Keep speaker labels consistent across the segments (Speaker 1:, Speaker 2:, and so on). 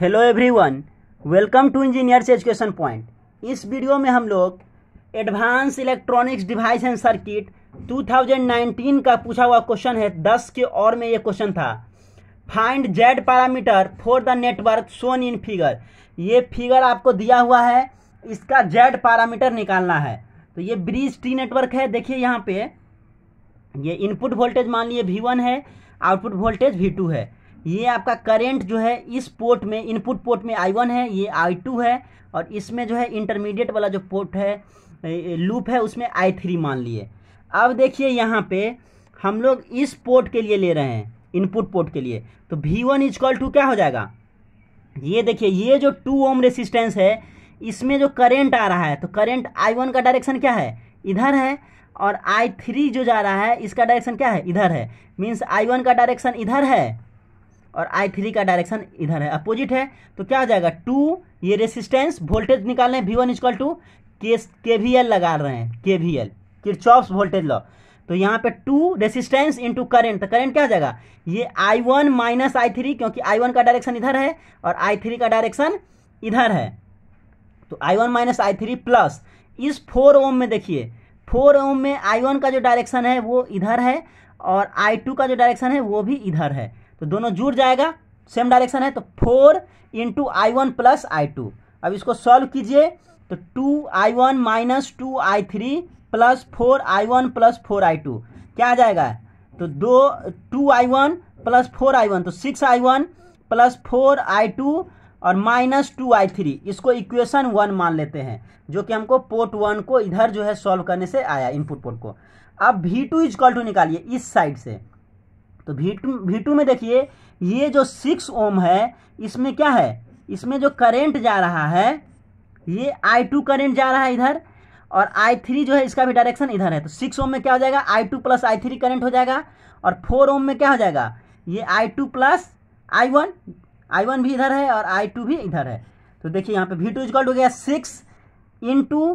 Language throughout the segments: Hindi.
Speaker 1: hello everyone welcome to engineers education point इस वीडियो में हम लोग advance electronics device and circuit 2019 का पूछा हुआ क्वेश्चन है 10 के और में ये क्वेश्चन था find Z parameter for the network shown in figure ये फिगर आपको दिया हुआ है इसका जेड पैरामीटर निकालना है तो ये ब्रिज टी नेटवर्क है देखिए यहाँ पे ये इनपुट वोल्टेज मान लीजिए वी है आउटपुट वोल्टेज वी है ये आपका करेंट जो है इस पोर्ट में इनपुट पोर्ट में आई वन है ये आई टू है और इसमें जो है इंटरमीडिएट वाला जो पोर्ट है लूप है उसमें आई थ्री मान लिए अब देखिए यहाँ पे हम लोग इस पोर्ट के लिए ले रहे हैं इनपुट पोर्ट के लिए तो भी वन इजकॉल टू क्या हो जाएगा ये देखिए ये जो टू ओम रेसिस्टेंस है इसमें जो करेंट आ रहा है तो करेंट आई वन का डायरेक्शन क्या है इधर है और आई थ्री जो जा रहा है इसका डायरेक्शन क्या है इधर है मीन्स आई वन का डायरेक्शन इधर है और आई थ्री का डायरेक्शन इधर है अपोजिट है तो क्या आ जाएगा टू ये रेसिस्टेंस वोल्टेज निकाल रहे हैं वी वन इजक्वल टू के के वी एल लगा रहे हैं K V L Kirchhoff's voltage law तो यहाँ पे टू रेसिस्टेंस इंटू करेंट तो करेंट क्या आ जाएगा ये I one minus I three क्योंकि आई वन का डायरेक्शन इधर है और आई थ्री का डायरेक्शन इधर है तो I one minus I three plus इस फोर ओम में देखिए फोर ओम में आई वन का जो डायरेक्शन है वो इधर है और आई टू का जो डायरेक्शन है वो भी इधर है तो दोनों जुड़ जाएगा सेम डायरेक्शन है तो four into I one plus I two अब इसको सॉल्व कीजिए तो two I one minus two I three plus four I one plus four I two क्या आ जाएगा तो दो two I one plus four I one तो six I one plus four I two और माइनस टू आई थ्री इसको इक्वेशन वन मान लेते हैं जो कि हमको पोर्ट वन को इधर जो है सॉल्व करने से आया इनपुट पोर्ट को अब V two is equal to निकालिए इस साइड से तो वी टू टू में देखिए ये जो सिक्स ओम है इसमें क्या है इसमें जो करेंट जा रहा है ये आई टू करेंट जा रहा है इधर और आई थ्री जो है इसका भी डायरेक्शन इधर है तो सिक्स ओम में क्या हो जाएगा I two plus I three current हो जाएगा और फोर ओम में क्या हो जाएगा ये I two plus I one I one भी इधर है और आई टू भी इधर है तो देखिए यहाँ पे भी टू इजकॉल हो गया सिक्स इन टू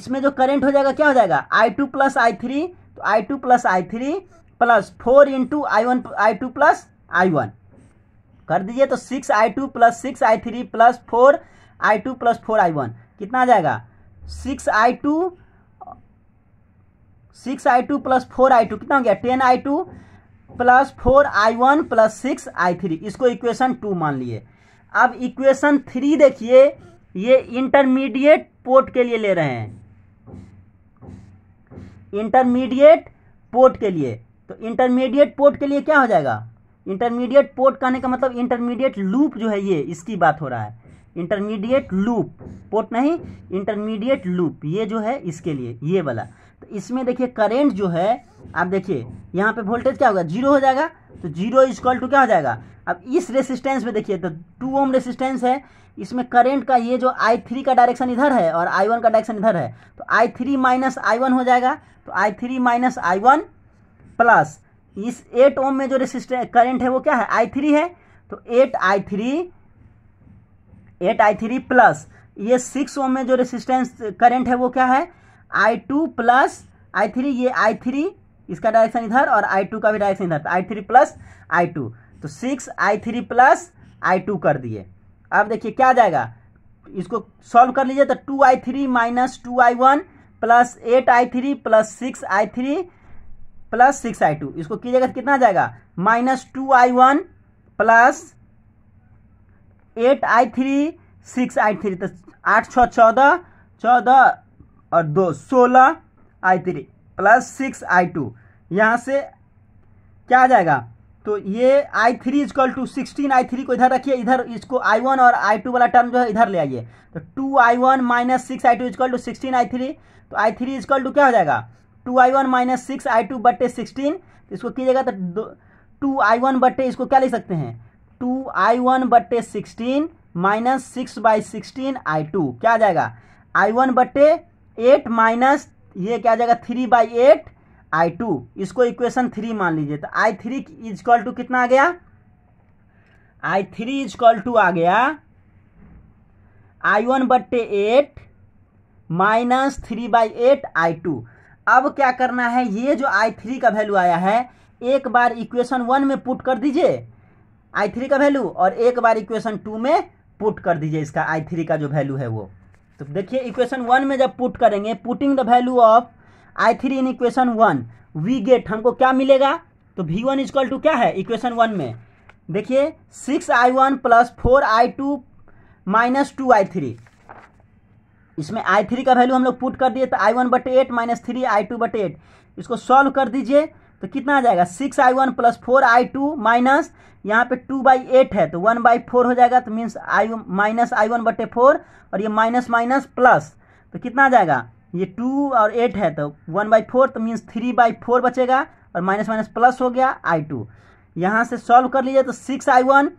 Speaker 1: इसमें जो करंट हो जाएगा क्या हो जाएगा I two plus I three तो I two plus I three plus four into I one I two plus I one कर दीजिए तो six I two plus six I three plus four I two plus four I one कितना आ जाएगा six I two six I two plus four I two कितना हो गया ten I two plus four I one plus six I three इसको इक्वेशन टू मान लिए अब इक्वेशन थ्री देखिए ये इंटरमीडिएट पोर्ट के लिए ले रहे हैं इंटरमीडिएट पोर्ट के लिए तो इंटरमीडिएट पोर्ट के लिए क्या हो जाएगा इंटरमीडिएट पोर्ट कहने का मतलब इंटरमीडिएट लूप जो है ये इसकी बात हो रहा है इंटरमीडिएट लूप पोर्ट नहीं इंटरमीडिएट लूप ये जो है इसके लिए ये वाला तो इसमें देखिए करेंट जो है आप देखिए यहाँ पे वोल्टेज क्या होगा जीरो हो जाएगा तो जीरो इज कॉल टू क्या हो जाएगा अब इस रेसिस्टेंस में देखिए तो टू ओम रेसिस्टेंस है इसमें करंट का ये जो आई थ्री का डायरेक्शन इधर है और आई वन का डायरेक्शन इधर है तो I three minus I one हो जाएगा तो I three minus I one plus इस एट ओम में जो रेसिस्टेंस करंट है वो क्या है आई थ्री है तो eight I three eight I three plus ये सिक्स ओम में जो रेसिस्टेंस करंट है वो क्या है I two plus I three ये आई थ्री इसका डायरेक्शन इधर और आई टू का भी डायरेक्शन इधर I three plus I two तो six I three plus I two कर दिए अब देखिए क्या जाएगा इसको सॉल्व कर लीजिए तो two I three minus two I one plus eight I three plus six I three plus six I two इसको कीजिएगा तो कितना आ जाएगा minus two I one plus eight I three six I three तो आठ छः चौदह चौदह और दो सोलह I three plus six I two यहाँ से क्या आ जाएगा तो ये I three is equal to sixteen I three को इधर रखिए इधर इसको आई वन और आई टू वाला टर्म जो है इधर ले आइए तो two I one minus six I two is equal to sixteen I three तो आई थ्री इजकल टू क्या हो जाएगा two I one minus six I two बट्टे सिक्सटीन इसको कीजिएगा तो टू आई वन बट्टे इसको क्या लिख सकते हैं टू आई वन बट्टे sixteen minus six by sixteen I two क्या आ जाएगा आई वन बटे एट माइनस ये क्या आ जाएगा three by eight I two इसको इक्वेशन थ्री मान लीजिए तो आई थ्री इज टू कितना आ गया आई थ्री इज टू आ गया आई वन बट्टे eight minus three by eight I two अब क्या करना है ये जो आई थ्री का वैल्यू आया है एक बार इक्वेशन वन में पुट कर दीजिए आई थ्री का वैल्यू और एक बार इक्वेशन टू में पुट कर दीजिए इसका आई थ्री का जो वैल्यू है वो तो देखिए इक्वेशन वन में जब पुट करेंगे putting the value of I three in equation one we get हमको क्या मिलेगा तो वी वन इजक्वल टू क्या है इक्वेशन वन में देखिए six I one plus four I two minus two I three इसमें आई थ्री का वैल्यू हम लोग पुट कर दिए तो आई वन बटे eight minus three I two बटे एट इसको सॉल्व कर दीजिए तो कितना आ जाएगा six I one plus four I two minus यहाँ पे टू बाई एट है तो वन बाई फोर हो जाएगा तो means I minus I one बटे फोर और ये माइनस माइनस प्लस तो कितना आ जाएगा ये टू और एट है तो वन बाई फोर तो मीन्स थ्री बाई फोर बचेगा और माइनस माइनस प्लस हो गया आई टू यहाँ से सॉल्व कर लीजिए तो सिक्स आई वन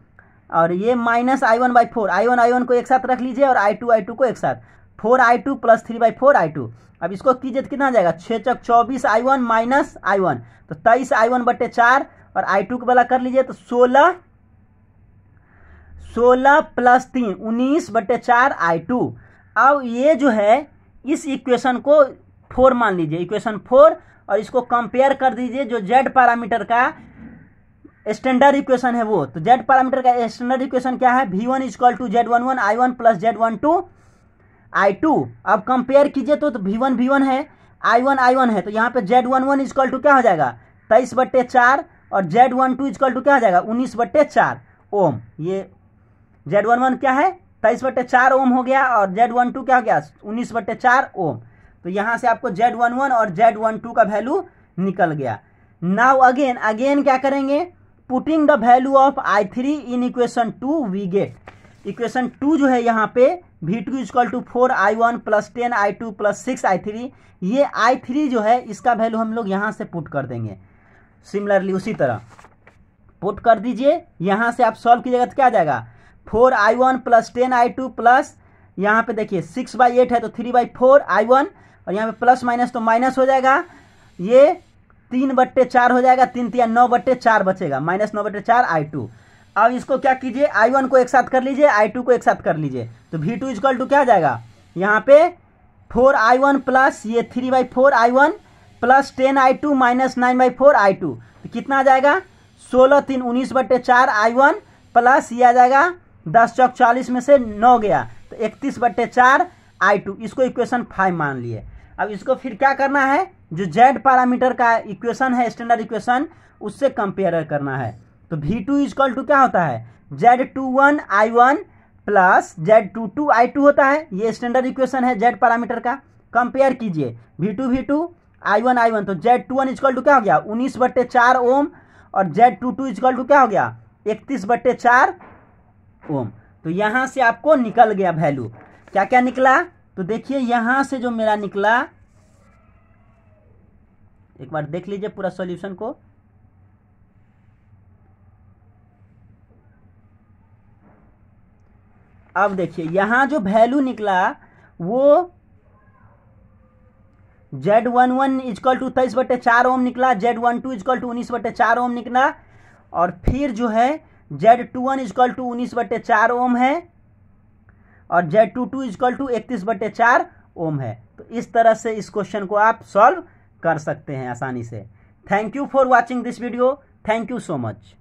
Speaker 1: और ये minus I one by four I one I one को एक साथ रख लीजिए और आई टू आई टू को एक साथ four I two plus three by four I two अब इसको कीजिए तो कितना आ जाएगा छः चौक चौबीस I one minus I one तो तेईस आई वन बटे चार और आई टू वाला कर लीजिए तो सोलह सोलह प्लस तीन उन्नीस बटे चार आई टू अब ये जो है इस इक्वेशन को फोर मान लीजिए इक्वेशन फोर और इसको कंपेयर कर दीजिए जो जेड पैरामीटर का स्टैंडर्ड इक्वेशन है वो तो जेड पैरामीटर का स्टैंडर्ड इक्वेशन क्या है V one is equal to Z one one I one plus Z one two I two अब कंपेयर कीजिए तो वी वन वी वन है आई वन आई वन है तो यहाँ पे Z one one is equal to क्या हो जाएगा तेईस बट्टे चार और Z one two is equal to क्या हो जाएगा उन्नीस बट्टे चार ओम ये जेड वन वन क्या है तेईस बट्टे चार ओम हो गया और जेड वन टू क्या हो गया उन्नीस बट्टे चार ओम तो यहाँ से आपको जेड वन वन और जेड वन टू का वैल्यू निकल गया नाउ अगेन अगेन क्या करेंगे putting the value of I three in equation two we get equation two जो है यहाँ पे V two is equal to four I one plus ten I two plus six I three ये आई थ्री जो है इसका वैल्यू हम लोग यहाँ से पुट कर देंगे सिमिलरली उसी तरह पुट कर दीजिए यहाँ से आप सॉल्व कीजिएगा तो क्या आ जाएगा four I one plus ten I two plus यहाँ पे देखिए सिक्स बाई एट है तो three by four I one और यहाँ पे प्लस माइनस तो माइनस हो जाएगा ये तीन बट्टे चार हो जाएगा तीन तीन नौ बट्टे चार बचेगा माइनस नौ बट्टे चार आई टू अब इसको क्या कीजिए आई वन को एक साथ कर लीजिए आई टू को एक साथ कर लीजिए तो वी टू इजकल टू क्या जाएगा यहाँ पे फोर आई वन प्लस ये three by four I one plus ten I two minus nine by four I two तो कितना आ जाएगा सोलह तीन उन्नीस बटे चार आई वन प्लस ये आ जाएगा दस चौक चालीस में से नौ गया तो इकतीस बटे चार आई टू इसको इक्वेशन फाइव मान लिए अब इसको फिर क्या करना है जो जेड पैरामीटर का इक्वेशन है स्टैंडर्ड इक्वेशन उससे कंपेयर करना है तो वी टू इजकल टू क्या होता है जेड टू वन आई one plus z two two आई टू होता है ये स्टैंडर्ड इक्वेशन है जेड पैरामीटर का कंपेयर कीजिए वी टू वी टू आई वन आई वन तो z two one is equal to क्या हो गया उन्नीस बट्टे चार ओम और z two two is equal to क्या हो गया इकतीस बट्टे चार ओम तो यहाँ से आपको निकल गया वैल्यू क्या क्या निकला तो देखिए यहाँ से जो मेरा निकला एक बार देख लीजिए पूरा सॉल्यूशन को अब देखिए यहाँ जो वैल्यू निकला वो z one one is equal to तेईस बटे चार ओम निकला z one two is equal to उन्नीस बटे चार ओम निकला और फिर जो है z two one is equal to उन्नीस बटे चार ओम है और z two two is equal to इकतीस बटे चार ओम है तो इस तरह से इस क्वेश्चन को आप सॉल्व कर सकते हैं आसानी से thank you for watching this video thank you so much